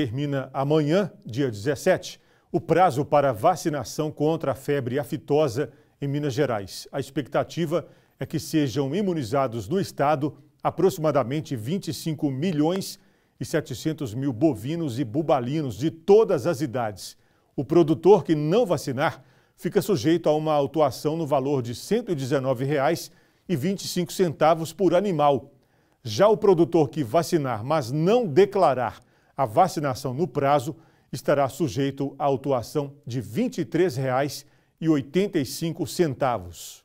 Termina amanhã, dia 17, o prazo para vacinação contra a febre aftosa em Minas Gerais. A expectativa é que sejam imunizados no estado aproximadamente 25 milhões e 700 mil bovinos e bubalinos de todas as idades. O produtor que não vacinar fica sujeito a uma autuação no valor de R$ 119,25 por animal. Já o produtor que vacinar, mas não declarar a vacinação no prazo estará sujeito à autuação de R$ 23,85.